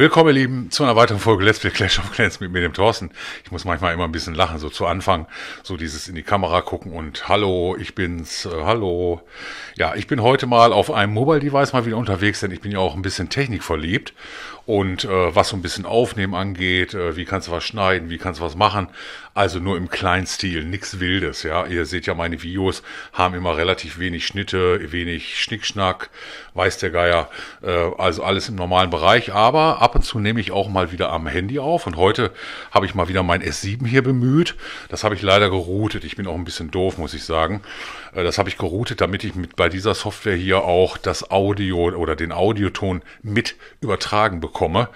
Willkommen, ihr Lieben, zu einer weiteren Folge Let's Play Clash of Clans mit mir, dem Thorsten. Ich muss manchmal immer ein bisschen lachen, so zu Anfang, so dieses in die Kamera gucken und Hallo, ich bin's, äh, hallo. Ja, ich bin heute mal auf einem Mobile-Device mal wieder unterwegs, denn ich bin ja auch ein bisschen technikverliebt und äh, was so ein bisschen Aufnehmen angeht, äh, wie kannst du was schneiden, wie kannst du was machen. Also nur im kleinen Stil, nichts Wildes, ja. Ihr seht ja, meine Videos haben immer relativ wenig Schnitte, wenig Schnickschnack, weiß der Geier. Äh, also alles im normalen Bereich, aber ab und zu nehme ich auch mal wieder am Handy auf und heute habe ich mal wieder mein S7 hier bemüht. Das habe ich leider geroutet. Ich bin auch ein bisschen doof, muss ich sagen. Äh, das habe ich geroutet, damit ich mit bei dieser Software hier auch das Audio oder den Audioton mit übertragen bekomme.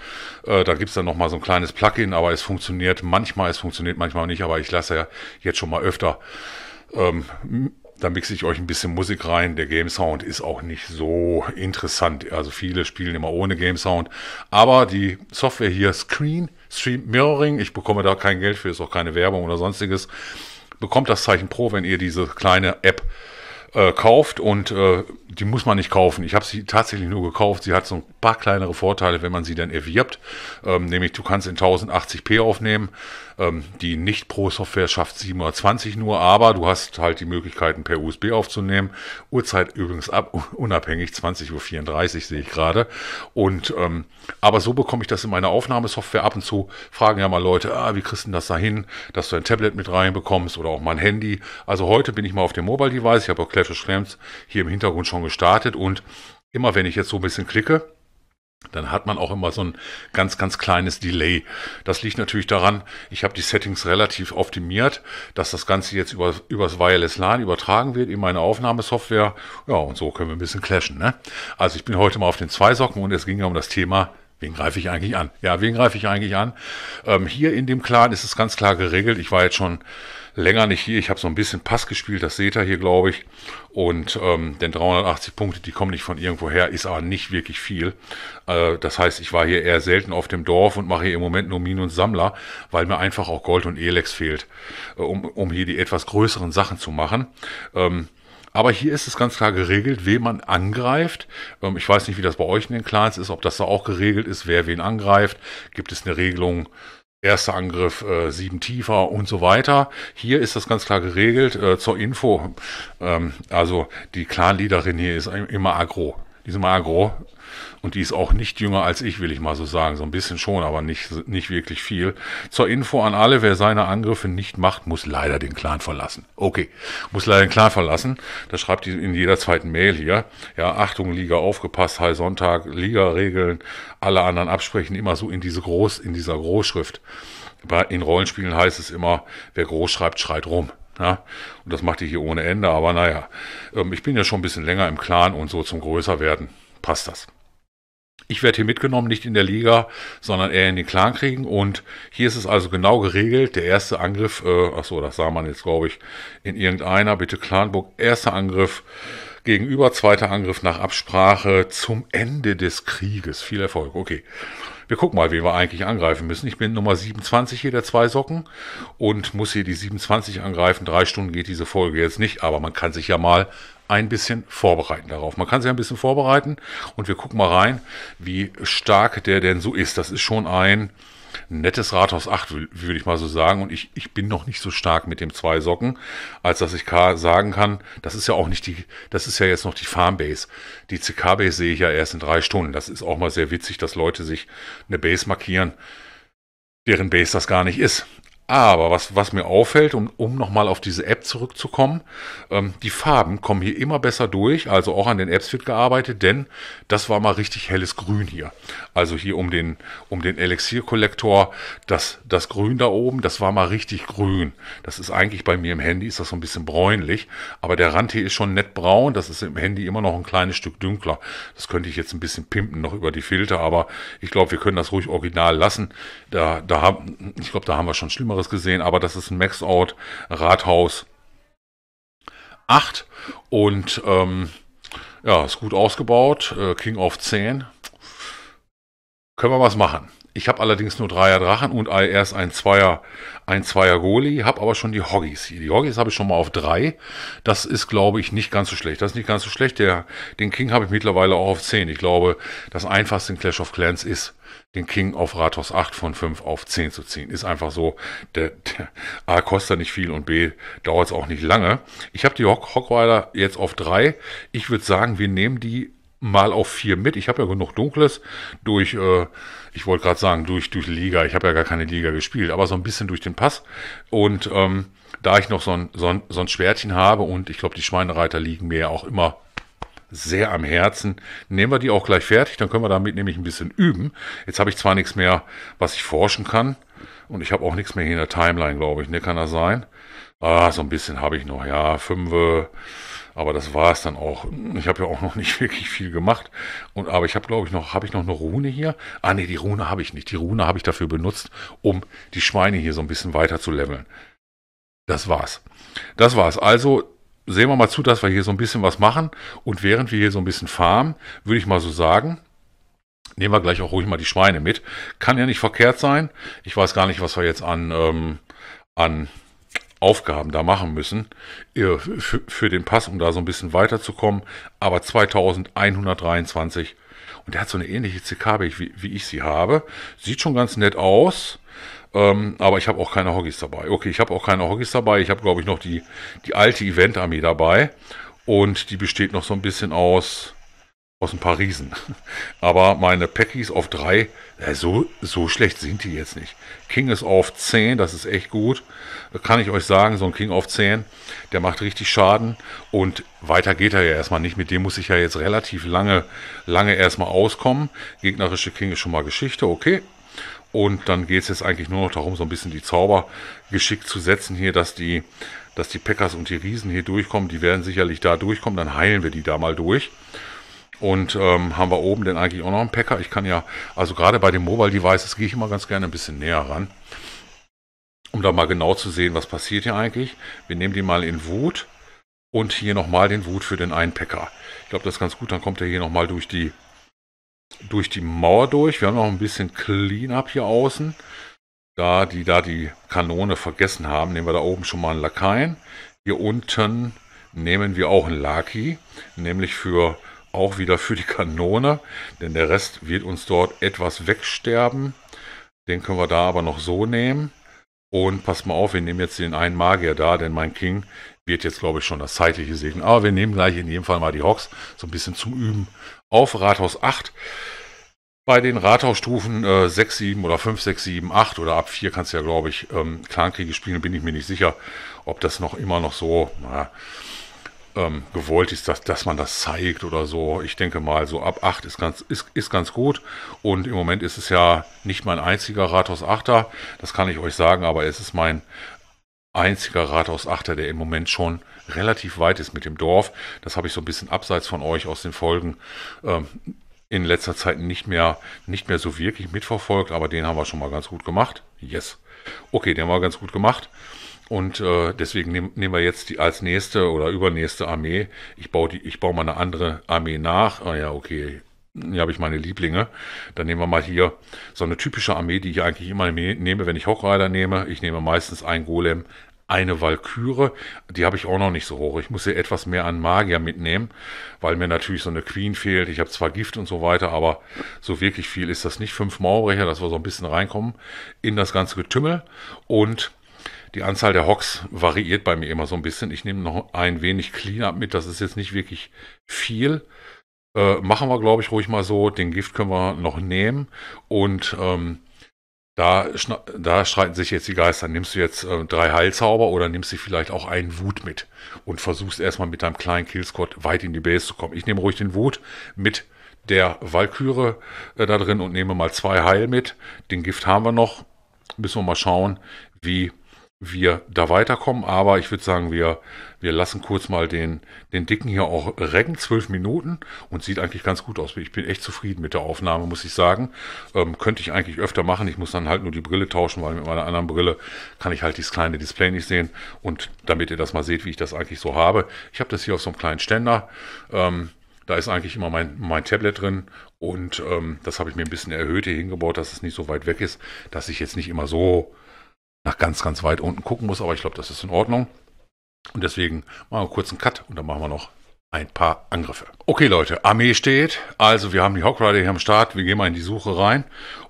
Äh, da gibt es dann nochmal so ein kleines Plugin, aber es funktioniert manchmal, es funktioniert manchmal nicht, aber ich lasse ja jetzt schon mal öfter. Ähm, da mixe ich euch ein bisschen Musik rein. Der Game Sound ist auch nicht so interessant. Also viele spielen immer ohne Game Sound. Aber die Software hier Screen Stream Mirroring, ich bekomme da kein Geld für, ist auch keine Werbung oder sonstiges. Bekommt das Zeichen Pro, wenn ihr diese kleine App äh, kauft und äh, die muss man nicht kaufen. Ich habe sie tatsächlich nur gekauft. Sie hat so ein paar kleinere Vorteile, wenn man sie dann erwirbt. Ähm, nämlich du kannst in 1080p aufnehmen. Ähm, die Nicht-Pro-Software schafft 720 nur, aber du hast halt die Möglichkeiten per USB aufzunehmen. Uhrzeit übrigens ab, unabhängig, 20.34 Uhr sehe ich gerade. Und ähm, aber so bekomme ich das in meiner Aufnahmesoftware ab und zu. Fragen ja mal Leute, ah, wie kriegst du das dahin, dass du ein Tablet mit reinbekommst oder auch mal ein Handy. Also heute bin ich mal auf dem Mobile Device. Ich habe auch Clef Clash of hier im Hintergrund schon gestartet und immer wenn ich jetzt so ein bisschen klicke, dann hat man auch immer so ein ganz, ganz kleines Delay. Das liegt natürlich daran, ich habe die Settings relativ optimiert, dass das Ganze jetzt über, das Wireless LAN übertragen wird in meine Aufnahmesoftware. Ja, und so können wir ein bisschen clashen. Ne? Also ich bin heute mal auf den Zweisocken und es ging ja um das Thema Wen greife ich eigentlich an? Ja, wen greife ich eigentlich an? Ähm, hier in dem Clan ist es ganz klar geregelt. Ich war jetzt schon länger nicht hier. Ich habe so ein bisschen Pass gespielt, das seht ihr hier, glaube ich. Und ähm, denn 380 Punkte, die kommen nicht von irgendwo her, ist aber nicht wirklich viel. Äh, das heißt, ich war hier eher selten auf dem Dorf und mache hier im Moment nur Minen und Sammler, weil mir einfach auch Gold und Elex fehlt, äh, um, um hier die etwas größeren Sachen zu machen. Ähm, aber hier ist es ganz klar geregelt, wen man angreift. Ähm, ich weiß nicht, wie das bei euch in den Clans ist, ob das da auch geregelt ist, wer wen angreift. Gibt es eine Regelung erster Angriff äh, sieben tiefer und so weiter. Hier ist das ganz klar geregelt. Äh, zur Info, ähm, also die Clanleaderin hier ist immer aggro. Die ist magro. Und die ist auch nicht jünger als ich, will ich mal so sagen. So ein bisschen schon, aber nicht, nicht wirklich viel. Zur Info an alle, wer seine Angriffe nicht macht, muss leider den Clan verlassen. Okay, muss leider den Clan verlassen. Das schreibt die in jeder zweiten Mail hier. Ja, Achtung, Liga aufgepasst, Hi Sonntag, Liga-Regeln, alle anderen absprechen, immer so in diese Groß, in dieser Großschrift. In Rollenspielen heißt es immer, wer groß schreibt, schreit rum. Ja, und das macht die hier ohne Ende, aber naja, ähm, ich bin ja schon ein bisschen länger im Clan und so zum Größerwerden passt das. Ich werde hier mitgenommen, nicht in der Liga, sondern eher in den Clan kriegen. Und hier ist es also genau geregelt. Der erste Angriff, äh, achso, das sah man jetzt, glaube ich, in irgendeiner, bitte Clanburg, erster Angriff gegenüber. Zweiter Angriff nach Absprache zum Ende des Krieges. Viel Erfolg. Okay. Wir gucken mal, wie wir eigentlich angreifen müssen. Ich bin Nummer 27 hier der zwei Socken und muss hier die 27 angreifen. Drei Stunden geht diese Folge jetzt nicht, aber man kann sich ja mal ein bisschen vorbereiten darauf. Man kann sich ein bisschen vorbereiten und wir gucken mal rein, wie stark der denn so ist. Das ist schon ein nettes Rathaus 8, würde ich mal so sagen. Und ich, ich bin noch nicht so stark mit dem zwei Socken, als dass ich sagen kann, das ist ja auch nicht die, das ist ja jetzt noch die Farmbase. Die CK-Base sehe ich ja erst in drei Stunden. Das ist auch mal sehr witzig, dass Leute sich eine Base markieren, deren Base das gar nicht ist. Aber was, was mir auffällt, um, um nochmal auf diese App zurückzukommen, ähm, die Farben kommen hier immer besser durch. Also auch an den Apps wird gearbeitet, denn das war mal richtig helles Grün hier. Also hier um den, um den Elixier-Kollektor, das, das Grün da oben, das war mal richtig grün. Das ist eigentlich bei mir im Handy, ist das so ein bisschen bräunlich. Aber der Rand hier ist schon nett braun. Das ist im Handy immer noch ein kleines Stück dunkler. Das könnte ich jetzt ein bisschen pimpen noch über die Filter, aber ich glaube, wir können das ruhig original lassen. Da, da haben, ich glaube, da haben wir schon schlimmer anderes gesehen, aber das ist ein Maxout Rathaus 8 und ähm, ja, ist gut ausgebaut, äh, King of 10. Können wir was machen. Ich habe allerdings nur Dreier Drachen und erst ein Zweier, ein Zweier Goli, habe aber schon die Hoggies. hier. Die Hoggies habe ich schon mal auf drei. Das ist, glaube ich, nicht ganz so schlecht. Das ist nicht ganz so schlecht. Der, den King habe ich mittlerweile auch auf 10. Ich glaube, das einfachste in Clash of Clans ist den King auf Rathaus 8 von 5 auf 10 zu ziehen. Ist einfach so, der, der A kostet nicht viel und B dauert es auch nicht lange. Ich habe die Hockweiler jetzt auf 3. Ich würde sagen, wir nehmen die mal auf 4 mit. Ich habe ja genug Dunkles durch, äh, ich wollte gerade sagen, durch, durch Liga. Ich habe ja gar keine Liga gespielt, aber so ein bisschen durch den Pass. Und ähm, da ich noch so ein, so ein, so ein Schwertchen habe und ich glaube, die Schweinereiter liegen mir ja auch immer sehr am Herzen. Nehmen wir die auch gleich fertig, dann können wir damit nämlich ein bisschen üben. Jetzt habe ich zwar nichts mehr, was ich forschen kann, und ich habe auch nichts mehr hier in der Timeline, glaube ich. Ne, kann das sein? Ah, so ein bisschen habe ich noch, ja, fünf. Aber das war es dann auch. Ich habe ja auch noch nicht wirklich viel gemacht. Und, aber ich habe, glaube ich, noch, habe ich noch eine Rune hier? Ah, nee, die Rune habe ich nicht. Die Rune habe ich dafür benutzt, um die Schweine hier so ein bisschen weiter zu leveln. Das war's. Das war's. Also sehen wir mal zu, dass wir hier so ein bisschen was machen. Und während wir hier so ein bisschen farmen, würde ich mal so sagen, nehmen wir gleich auch ruhig mal die Schweine mit. Kann ja nicht verkehrt sein. Ich weiß gar nicht, was wir jetzt an, ähm, an Aufgaben da machen müssen äh, für, für den Pass, um da so ein bisschen weiterzukommen. Aber 2123 und der hat so eine ähnliche CKB, wie, wie ich sie habe. Sieht schon ganz nett aus. Ähm, aber ich habe auch keine Hoggies dabei. Okay, ich habe auch keine Hoggies dabei. Ich habe, glaube ich, noch die, die alte Event-Armee dabei. Und die besteht noch so ein bisschen aus, aus ein paar Riesen. Aber meine Packies auf 3, ja, äh, so, so schlecht sind die jetzt nicht. King ist auf 10, das ist echt gut. Kann ich euch sagen, so ein King auf 10, der macht richtig Schaden. Und weiter geht er ja erstmal nicht. Mit dem muss ich ja jetzt relativ lange, lange erstmal auskommen. Gegnerische King ist schon mal Geschichte, okay. Und dann geht es jetzt eigentlich nur noch darum, so ein bisschen die Zauber geschickt zu setzen hier, dass die, dass die Packers und die Riesen hier durchkommen. Die werden sicherlich da durchkommen, dann heilen wir die da mal durch. Und ähm, haben wir oben denn eigentlich auch noch einen Packer? Ich kann ja, also gerade bei den Mobile Devices gehe ich immer ganz gerne ein bisschen näher ran, um da mal genau zu sehen, was passiert hier eigentlich. Wir nehmen die mal in Wut und hier nochmal den Wut für den einen Packer. Ich glaube, das ist ganz gut, dann kommt er hier nochmal durch die durch die Mauer durch. Wir haben noch ein bisschen Cleanup hier außen. Da die da die Kanone vergessen haben, nehmen wir da oben schon mal einen Lakaien. Hier unten nehmen wir auch einen Laki, nämlich für auch wieder für die Kanone, denn der Rest wird uns dort etwas wegsterben. Den können wir da aber noch so nehmen. Und pass mal auf, wir nehmen jetzt den einen Magier da, denn mein King wird jetzt, glaube ich, schon das zeitliche Segen. Aber wir nehmen gleich in jedem Fall mal die Hawks, so ein bisschen zum Üben, auf Rathaus 8. Bei den Rathausstufen äh, 6, 7 oder 5, 6, 7, 8 oder ab 4 kannst du ja, glaube ich, ähm, Clankriege spielen, bin ich mir nicht sicher, ob das noch immer noch so na, ähm, gewollt ist, dass, dass man das zeigt oder so. Ich denke mal, so ab 8 ist ganz, ist, ist ganz gut. Und im Moment ist es ja nicht mein einziger Rathaus 8er, das kann ich euch sagen, aber es ist mein einziger Rathaus 8er, der im Moment schon relativ weit ist mit dem Dorf. Das habe ich so ein bisschen abseits von euch aus den Folgen ähm, in letzter Zeit nicht mehr, nicht mehr so wirklich mitverfolgt, aber den haben wir schon mal ganz gut gemacht. Yes. Okay, den haben wir ganz gut gemacht. Und äh, deswegen nehm, nehmen wir jetzt die als nächste oder übernächste Armee. Ich baue die, ich baue mal eine andere Armee nach. Ah ja, okay. Hier habe ich meine Lieblinge. Dann nehmen wir mal hier so eine typische Armee, die ich eigentlich immer nehme, wenn ich Hochreiter nehme. Ich nehme meistens einen Golem, eine Valkyrie. Die habe ich auch noch nicht so hoch. Ich muss hier etwas mehr an Magier mitnehmen, weil mir natürlich so eine Queen fehlt. Ich habe zwar Gift und so weiter, aber so wirklich viel ist das nicht. Fünf Mauerbrecher, dass wir so ein bisschen reinkommen in das ganze Getümmel. Und die Anzahl der Hocks variiert bei mir immer so ein bisschen. Ich nehme noch ein wenig Cleanup mit. Das ist jetzt nicht wirklich viel. Äh, machen wir, glaube ich, ruhig mal so. Den Gift können wir noch nehmen. Und ähm, da, da streiten sich jetzt die Geister. Nimmst du jetzt äh, drei Heilzauber oder nimmst du vielleicht auch einen Wut mit und versuchst erstmal mit deinem kleinen Killsquad weit in die Base zu kommen. Ich nehme ruhig den Wut mit der Walküre äh, da drin und nehme mal zwei Heil mit. Den Gift haben wir noch. Müssen wir mal schauen, wie wir da weiterkommen. Aber ich würde sagen, wir, wir lassen kurz mal den, den Dicken hier auch recken, zwölf Minuten und sieht eigentlich ganz gut aus. Ich bin echt zufrieden mit der Aufnahme, muss ich sagen. Ähm, könnte ich eigentlich öfter machen. Ich muss dann halt nur die Brille tauschen, weil mit meiner anderen Brille kann ich halt dieses kleine Display nicht sehen. Und damit ihr das mal seht, wie ich das eigentlich so habe. Ich habe das hier auf so einem kleinen Ständer. Ähm, da ist eigentlich immer mein, mein Tablet drin und ähm, das habe ich mir ein bisschen erhöht hier hingebaut, dass es nicht so weit weg ist, dass ich jetzt nicht immer so nach ganz, ganz weit unten gucken muss, aber ich glaube, das ist in Ordnung. Und deswegen machen wir kurz einen Cut und dann machen wir noch ein paar Angriffe. Okay, Leute, Armee steht. Also wir haben die Hawk Rider hier am Start. Wir gehen mal in die Suche rein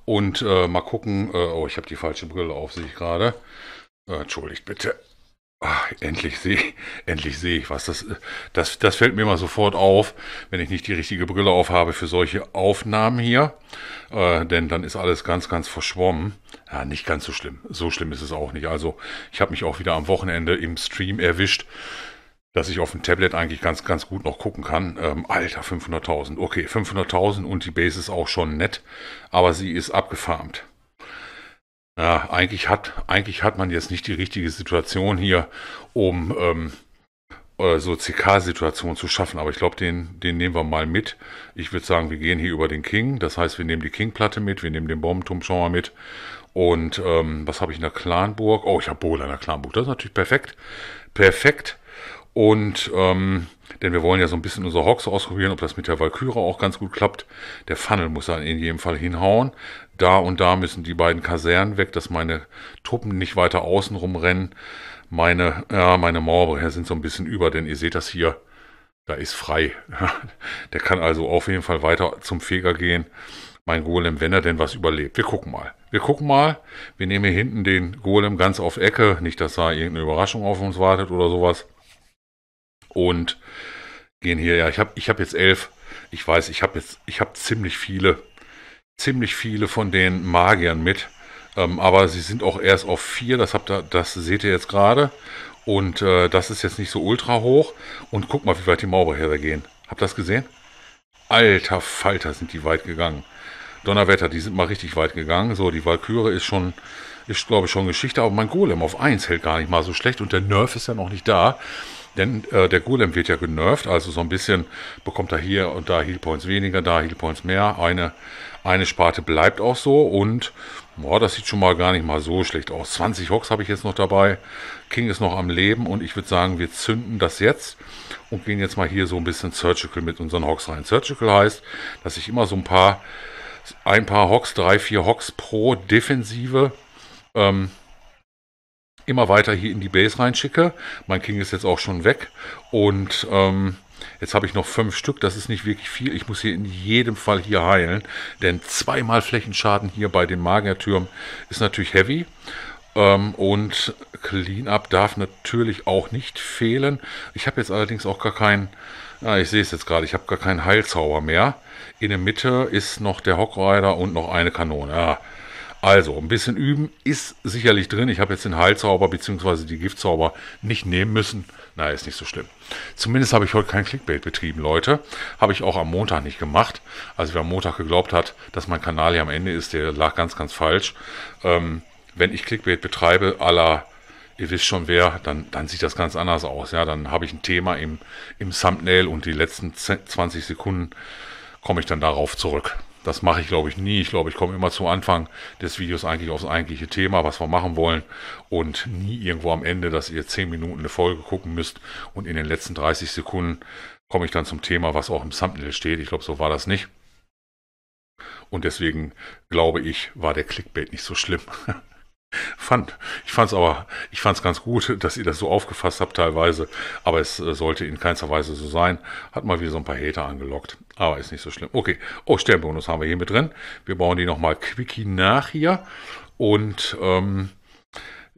und äh, mal gucken. Äh, oh, ich habe die falsche Brille auf, sich gerade. Äh, entschuldigt bitte. Ach, endlich sehe endlich sehe ich was. Das, das, das fällt mir immer sofort auf, wenn ich nicht die richtige Brille aufhabe für solche Aufnahmen hier. Äh, denn dann ist alles ganz, ganz verschwommen. Ja, nicht ganz so schlimm. So schlimm ist es auch nicht. Also ich habe mich auch wieder am Wochenende im Stream erwischt, dass ich auf dem Tablet eigentlich ganz, ganz gut noch gucken kann. Ähm, Alter, 500.000. Okay, 500.000 und die Base ist auch schon nett, aber sie ist abgefarmt. Ja, eigentlich hat, eigentlich hat man jetzt nicht die richtige Situation hier, um ähm, äh, so ck situationen zu schaffen. Aber ich glaube, den, den nehmen wir mal mit. Ich würde sagen, wir gehen hier über den King. Das heißt, wir nehmen die King-Platte mit, wir nehmen den Bombenturm schon mal mit. Und ähm, was habe ich in der Clanburg? Oh, ich habe Bola in der Clanburg. Das ist natürlich perfekt. Perfekt. Und ähm, denn wir wollen ja so ein bisschen unsere Hawks ausprobieren, ob das mit der Valkyrie auch ganz gut klappt. Der Funnel muss dann in jedem Fall hinhauen. Da und da müssen die beiden Kasernen weg, dass meine Truppen nicht weiter außen rumrennen. Meine, ja, meine Mauerbrecher sind so ein bisschen über, denn ihr seht das hier. Da ist frei. der kann also auf jeden Fall weiter zum Feger gehen. Mein Golem, wenn er denn was überlebt. Wir gucken mal. Wir gucken mal. Wir nehmen hier hinten den Golem ganz auf Ecke. Nicht, dass da irgendeine Überraschung auf uns wartet oder sowas und gehen hier. Ja, ich habe ich hab jetzt elf. Ich weiß, ich habe jetzt, ich habe ziemlich viele, ziemlich viele von den Magiern mit. Ähm, aber sie sind auch erst auf vier. Das habt ihr, das seht ihr jetzt gerade. Und äh, das ist jetzt nicht so ultra hoch. Und guck mal, wie weit die Mauerherder gehen. Habt ihr das gesehen? Alter Falter sind die weit gegangen. Donnerwetter, die sind mal richtig weit gegangen. So, die Valkyrie ist schon, ist glaube ich schon Geschichte, aber mein Golem auf 1 hält gar nicht mal so schlecht und der Nerf ist ja noch nicht da. Denn äh, der Golem wird ja genervt, also so ein bisschen bekommt er hier und da Healpoints weniger, da Healpoints mehr. Eine, eine Sparte bleibt auch so und boah, das sieht schon mal gar nicht mal so schlecht aus. 20 Hocks habe ich jetzt noch dabei. King ist noch am Leben und ich würde sagen, wir zünden das jetzt und gehen jetzt mal hier so ein bisschen Surgical mit unseren Hocks rein. Surgical heißt, dass ich immer so ein paar, ein paar Hocks, drei, vier Hocks pro Defensive ähm, immer weiter hier in die Base reinschicke. Mein King ist jetzt auch schon weg und ähm, jetzt habe ich noch fünf Stück, das ist nicht wirklich viel. Ich muss hier in jedem Fall hier heilen, denn zweimal Flächenschaden hier bei den Magiertürmen ist natürlich heavy. Ähm, und Cleanup darf natürlich auch nicht fehlen. Ich habe jetzt allerdings auch gar keinen, ah, ich sehe es jetzt gerade, ich habe gar keinen Heilzauber mehr. In der Mitte ist noch der Hockrider und noch eine Kanone. ja. Also, ein bisschen üben ist sicherlich drin. Ich habe jetzt den Heilzauber bzw. die Giftzauber nicht nehmen müssen. Na, ist nicht so schlimm. Zumindest habe ich heute kein Clickbait betrieben, Leute. Habe ich auch am Montag nicht gemacht. Also, wer am Montag geglaubt hat, dass mein Kanal hier am Ende ist, der lag ganz, ganz falsch. Ähm, wenn ich Clickbait betreibe, aller ihr wisst schon wer, dann, dann sieht das ganz anders aus. Ja, dann habe ich ein Thema im, im Thumbnail und die letzten 20 Sekunden komme ich dann darauf zurück. Das mache ich, glaube ich, nie. Ich glaube, ich komme immer zu Anfang des Videos eigentlich aufs eigentliche Thema, was wir machen wollen und nie irgendwo am Ende, dass ihr 10 Minuten eine Folge gucken müsst und in den letzten 30 Sekunden komme ich dann zum Thema, was auch im Thumbnail steht. Ich glaube, so war das nicht. Und deswegen glaube ich, war der Clickbait nicht so schlimm. fand. Ich fand es aber, ich fand es ganz gut, dass ihr das so aufgefasst habt teilweise. Aber es äh, sollte in keinster Weise so sein. Hat mal wieder so ein paar Hater angelockt. Aber ist nicht so schlimm. Okay. Oh, Sternbonus haben wir hier mit drin. Wir bauen die nochmal quickie nach hier. Und ähm,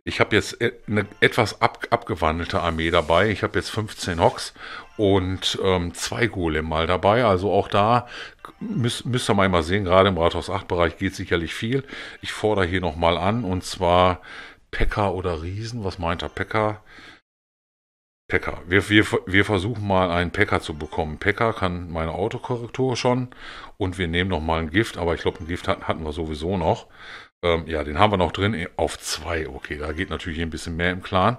ich habe jetzt äh, eine etwas ab, abgewandelte Armee dabei. Ich habe jetzt 15 Hocks und ähm, zwei Golem mal dabei. Also auch da müsst, müsst ihr mal, mal sehen, gerade im Rathaus 8-Bereich geht sicherlich viel. Ich fordere hier nochmal an und zwar Pekka oder Riesen. Was meint er? Pekka? Pekka. Wir, wir, wir versuchen mal einen Pekka zu bekommen. Pekka kann meine Autokorrektur schon und wir nehmen nochmal ein Gift, aber ich glaube, ein Gift hatten wir sowieso noch. Ähm, ja, den haben wir noch drin eh, auf 2. Okay, da geht natürlich ein bisschen mehr im Clan.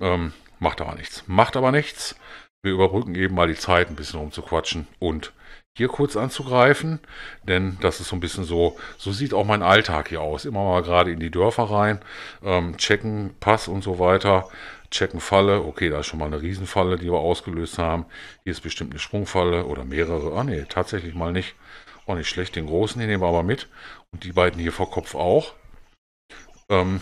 Ähm, macht aber nichts. Macht aber nichts. Wir überbrücken eben mal die Zeit, ein bisschen rumzuquatschen und hier kurz anzugreifen, denn das ist so ein bisschen so, so sieht auch mein Alltag hier aus. Immer mal gerade in die Dörfer rein, ähm, checken Pass und so weiter, checken Falle. Okay, da ist schon mal eine Riesenfalle, die wir ausgelöst haben. Hier ist bestimmt eine Sprungfalle oder mehrere. Ah nee, tatsächlich mal nicht. Auch nicht schlecht. Den großen, den nehmen wir aber mit. Und die beiden hier vor Kopf auch. Ähm,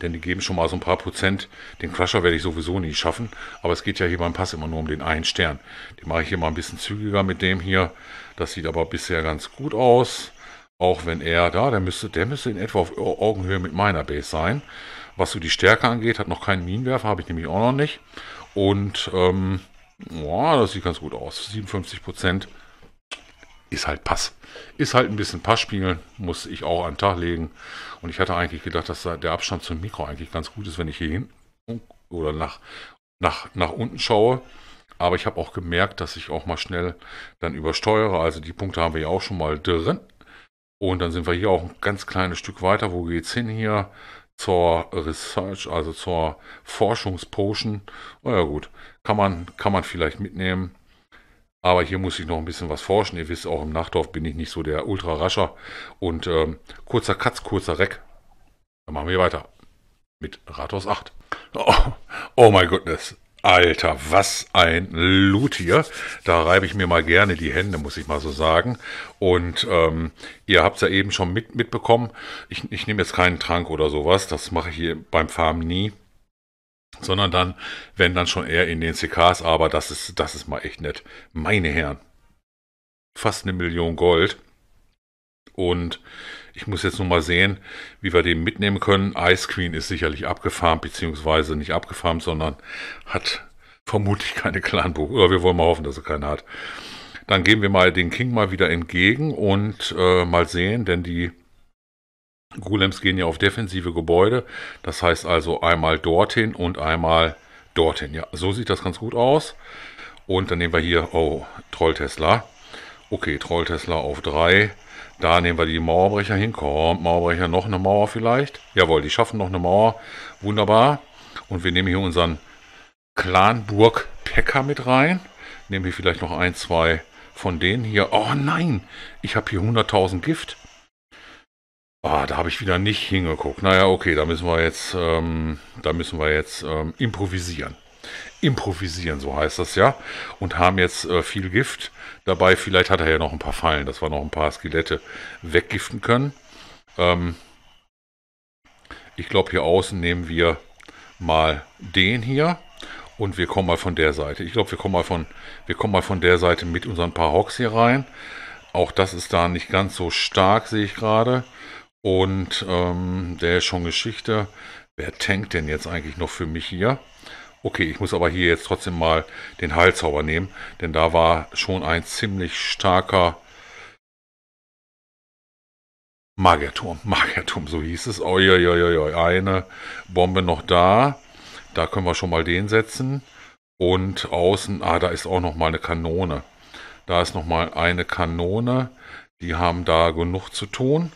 denn die geben schon mal so ein paar Prozent. Den Crusher werde ich sowieso nie schaffen. Aber es geht ja hier beim Pass immer nur um den einen Stern. Den mache ich hier mal ein bisschen zügiger mit dem hier. Das sieht aber bisher ganz gut aus. Auch wenn er da, der müsste, der müsste in etwa auf Augenhöhe mit meiner Base sein. Was so die Stärke angeht, hat noch keinen Minenwerfer, habe ich nämlich auch noch nicht. Und ähm, ja, das sieht ganz gut aus. 57 Prozent ist halt Pass. Ist halt ein bisschen Passspielen, muss ich auch an den Tag legen. Und ich hatte eigentlich gedacht, dass der Abstand zum Mikro eigentlich ganz gut ist, wenn ich hier hin oder nach, nach, nach unten schaue. Aber ich habe auch gemerkt, dass ich auch mal schnell dann übersteuere. Also die Punkte haben wir ja auch schon mal drin. Und dann sind wir hier auch ein ganz kleines Stück weiter. Wo geht es hin hier? Zur Research, also zur Forschungspotion. Na ja gut, kann man, kann man vielleicht mitnehmen. Aber hier muss ich noch ein bisschen was forschen. Ihr wisst, auch im Nachtdorf bin ich nicht so der Ultra-Rascher. Und ähm, kurzer Katz, kurzer Reck. Dann machen wir weiter. Mit Rathaus 8. Oh, oh mein Goodness. Alter, was ein Loot hier. Da reibe ich mir mal gerne die Hände, muss ich mal so sagen. Und ähm, ihr habt es ja eben schon mit, mitbekommen. Ich, ich nehme jetzt keinen Trank oder sowas. Das mache ich hier beim Farmen nie sondern dann, wenn dann schon eher in den CKs, aber das ist, das ist mal echt nett. Meine Herren, fast eine Million Gold. Und ich muss jetzt nur mal sehen, wie wir den mitnehmen können. Ice Queen ist sicherlich abgefarmt, beziehungsweise nicht abgefarmt, sondern hat vermutlich keine Clanbuch. Oder wir wollen mal hoffen, dass er keine hat. Dann gehen wir mal den King mal wieder entgegen und äh, mal sehen, denn die Golems gehen ja auf defensive Gebäude, das heißt also einmal dorthin und einmal dorthin. Ja, so sieht das ganz gut aus. Und dann nehmen wir hier, oh, Troll Tesla. Okay, Troll Tesla auf 3. Da nehmen wir die Mauerbrecher hin. Kommt, Mauerbrecher, noch eine Mauer vielleicht. Jawohl, die schaffen noch eine Mauer. Wunderbar. Und wir nehmen hier unseren clanburg Packer mit rein. Nehmen wir vielleicht noch ein, zwei von denen hier. Oh nein, ich habe hier 100.000 Gift. Ah, da habe ich wieder nicht hingeguckt. Naja, okay, da müssen wir jetzt, ähm, da müssen wir jetzt ähm, improvisieren. Improvisieren, so heißt das ja. Und haben jetzt äh, viel Gift dabei. Vielleicht hat er ja noch ein paar Fallen, dass wir noch ein paar Skelette weggiften können. Ähm, ich glaube, hier außen nehmen wir mal den hier. Und wir kommen mal von der Seite. Ich glaube, wir wir kommen mal von der Seite mit unseren paar Hawks hier rein. Auch das ist da nicht ganz so stark, sehe ich gerade. Und ähm, der ist schon Geschichte. Wer tankt denn jetzt eigentlich noch für mich hier? Okay, ich muss aber hier jetzt trotzdem mal den Heilzauber nehmen, denn da war schon ein ziemlich starker Magerturm. Magerturm, so hieß es. Uiuiuiui, eine Bombe noch da. Da können wir schon mal den setzen. Und außen, ah, da ist auch noch mal eine Kanone. Da ist noch mal eine Kanone. Die haben da genug zu tun.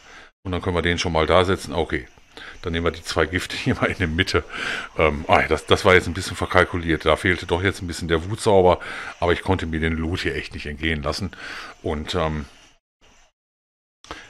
Und dann können wir den schon mal da setzen. Okay. Dann nehmen wir die zwei Gifte hier mal in der Mitte. Ähm, ah, das, das war jetzt ein bisschen verkalkuliert. Da fehlte doch jetzt ein bisschen der Wutsauber. Aber ich konnte mir den Loot hier echt nicht entgehen lassen. Und ähm,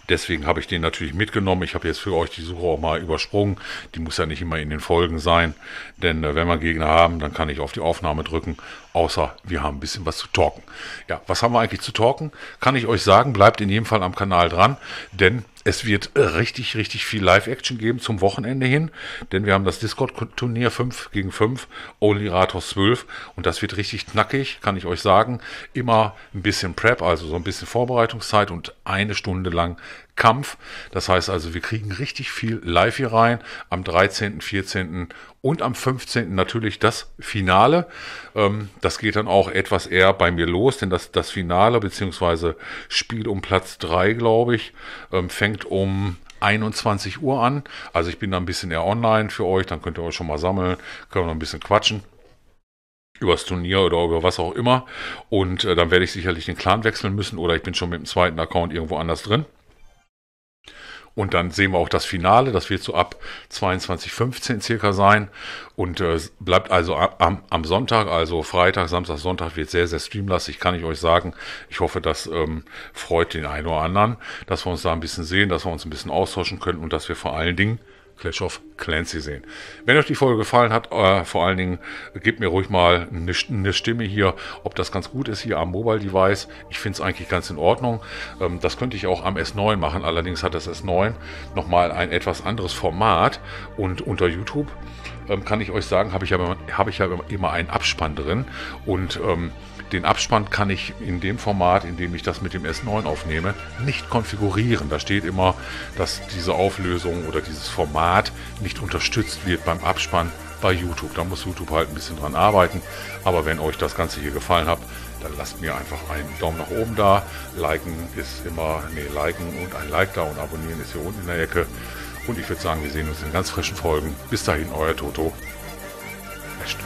deswegen habe ich den natürlich mitgenommen. Ich habe jetzt für euch die Suche auch mal übersprungen. Die muss ja nicht immer in den Folgen sein. Denn äh, wenn wir Gegner haben, dann kann ich auf die Aufnahme drücken. Außer wir haben ein bisschen was zu talken. Ja, was haben wir eigentlich zu talken? Kann ich euch sagen, bleibt in jedem Fall am Kanal dran. Denn es wird richtig, richtig viel Live-Action geben zum Wochenende hin, denn wir haben das Discord-Turnier 5 gegen 5, Only Rathaus 12 und das wird richtig knackig, kann ich euch sagen. Immer ein bisschen Prep, also so ein bisschen Vorbereitungszeit und eine Stunde lang Kampf. Das heißt also, wir kriegen richtig viel live hier rein. Am 13., 14. und am 15. natürlich das Finale. Ähm, das geht dann auch etwas eher bei mir los, denn das, das Finale bzw. Spiel um Platz 3, glaube ich, ähm, fängt um 21 Uhr an. Also ich bin da ein bisschen eher online für euch, dann könnt ihr euch schon mal sammeln, können wir noch ein bisschen quatschen Über das Turnier oder über was auch immer. Und äh, dann werde ich sicherlich den Clan wechseln müssen oder ich bin schon mit dem zweiten Account irgendwo anders drin. Und dann sehen wir auch das Finale. Das wird so ab 22.15 circa sein. Und äh, bleibt also am, am, Sonntag, also Freitag, Samstag, Sonntag wird sehr, sehr streamlastig, kann ich euch sagen. Ich hoffe, das ähm, freut den einen oder anderen, dass wir uns da ein bisschen sehen, dass wir uns ein bisschen austauschen können und dass wir vor allen Dingen Clash of Clancy sehen. Wenn euch die Folge gefallen hat, äh, vor allen Dingen gebt mir ruhig mal eine, eine, Stimme hier, ob das ganz gut ist hier am Mobile Device. Ich finde es eigentlich ganz in Ordnung. Ähm, das könnte ich auch am S9 machen. Allerdings hat das S9 nochmal ein etwas anderes Format und unter YouTube ähm, kann ich euch sagen, habe ich, ja, hab ich ja immer einen Abspann drin und ähm, den Abspann kann ich in dem Format, in dem ich das mit dem S9 aufnehme, nicht konfigurieren. Da steht immer, dass diese Auflösung oder dieses Format nicht unterstützt wird beim Abspann bei YouTube. Da muss YouTube halt ein bisschen dran arbeiten. Aber wenn euch das Ganze hier gefallen hat, dann lasst mir einfach einen Daumen nach oben da. Liken ist immer, nee, liken und ein Like da und abonnieren ist hier unten in der Ecke. Und ich würde sagen, wir sehen uns in ganz frischen Folgen. Bis dahin, euer Toto. Echt.